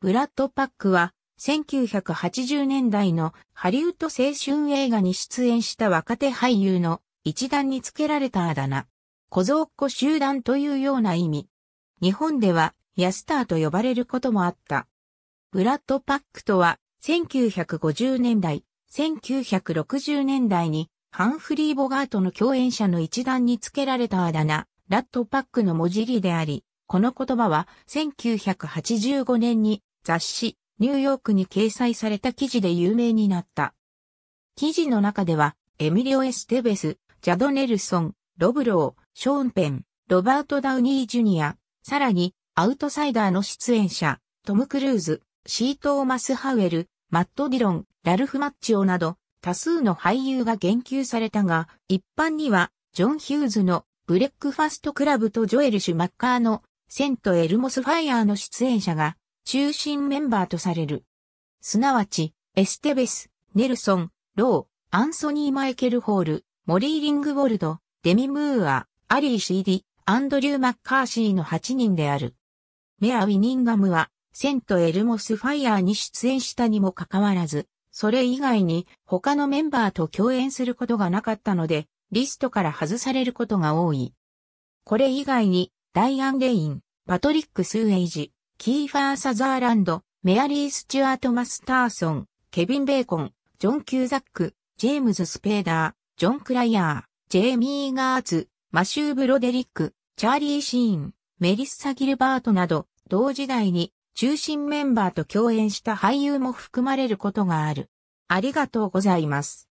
ブラッド・パックは、1980年代のハリウッド青春映画に出演した若手俳優の一団につけられたあだ名。小僧っ子集団というような意味。日本ではヤスターと呼ばれることもあった。ブラッド・パックとは1950年代、1960年代にハンフリー・ボガートの共演者の一団につけられたあだ名、ラッド・パックの文字入りであり、この言葉は1985年に雑誌、ニューヨークに掲載された記事で有名になった。記事の中では、エミリオ・エステベス、ジャド・ネルソン、ロブロー、ショーン・ペン、ロバート・ダウニー・ジュニア、さらに、アウトサイダーの出演者、トム・クルーズ、シートーマス・ハウエル、マット・ディロン、ラルフ・マッチオなど、多数の俳優が言及されたが、一般には、ジョン・ヒューズのブレックファスト・クラブとジョエル・シュ・マッカーのセント・エルモス・ファイヤーの出演者が中心メンバーとされる。すなわち、エステベス、ネルソン、ロー、アンソニー・マイケル・ホール、モリー・リングウォルド、デミ・ムーア、アリー・シーディ、アンドリュー・マッカーシーの8人である。メア・ウィニンガムは、セント・エルモス・ファイヤーに出演したにもかかわらず、それ以外に他のメンバーと共演することがなかったので、リストから外されることが多い。これ以外に、ダイアン・レイン、パトリック・スーエイジ、キーファー・サザーランド、メアリー・スチュアート・マスターソン、ケビン・ベーコン、ジョン・キューザック、ジェームズ・スペーダー、ジョン・クライアー、ジェーミー・ガーツ、マシュー・ブロデリック、チャーリー・シーン、メリッサ・ギルバートなど、同時代に中心メンバーと共演した俳優も含まれることがある。ありがとうございます。